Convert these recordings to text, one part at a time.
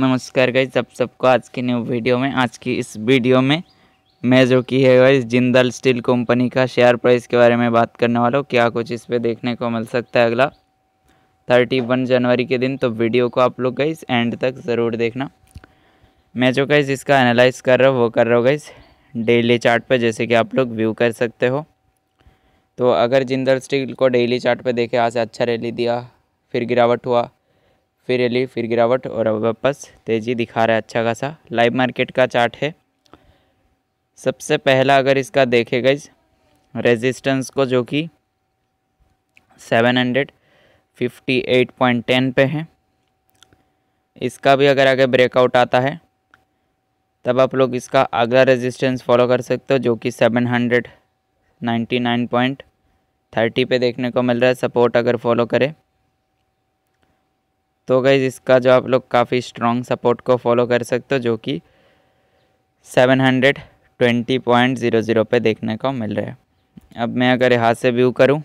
नमस्कार गाइज आप सबको आज की न्यू वीडियो में आज की इस वीडियो में मैं जो की है गाइज जिंदल स्टील कंपनी का शेयर प्राइस के बारे में बात करने वाला हूँ क्या कुछ इस पर देखने को मिल सकता है अगला थर्टी वन जनवरी के दिन तो वीडियो को आप लोग गाइज एंड तक ज़रूर देखना मैं जो गाइज इसका एनालाइज कर रहा हूँ वो कर रहा हूँ गाइज डेली चार्ट पर जैसे कि आप लोग व्यू कर सकते हो तो अगर जिंदल स्टील को डेली चार्ट पर देखें आज अच्छा रैली दिया फिर गिरावट हुआ फिर रैली फिर गिरावट और अब वापस तेज़ी दिखा रहा है अच्छा खासा लाइव मार्केट का चार्ट है सबसे पहला अगर इसका देखे गई रेजिस्टेंस को जो कि seven hundred fifty eight point ten पे है इसका भी अगर आगे ब्रेकआउट आता है तब आप लोग इसका अगला रेजिस्टेंस फॉलो कर सकते हो जो कि seven hundred ninety nine point thirty पे देखने को मिल रहा है सपोर्ट अगर फॉलो करें तो गई इसका जो आप लोग काफ़ी स्ट्रॉन्ग सपोर्ट को फॉलो कर सकते हो जो कि 720.00 पे देखने को मिल रहा है अब मैं अगर यहाँ से व्यू करूँ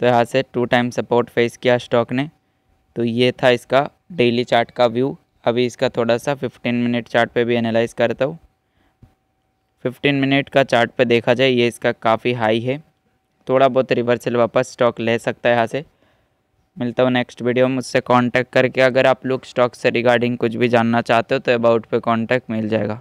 तो यहाँ से टू टाइम सपोर्ट फेस किया स्टॉक ने तो ये था इसका डेली चार्ट का व्यू अभी इसका थोड़ा सा 15 मिनट चार्ट पे भी एनालाइज करता हूँ 15 मिनट का चार्ट पे देखा जाए ये इसका काफ़ी हाई है थोड़ा बहुत रिवर्सल वापस स्टॉक ले सकता है यहाँ से मिलता हूँ नेक्स्ट वीडियो में मुझसे कांटेक्ट करके अगर आप लोग स्टॉक से रिगार्डिंग कुछ भी जानना चाहते हो तो अबाउट पे कांटेक्ट मिल जाएगा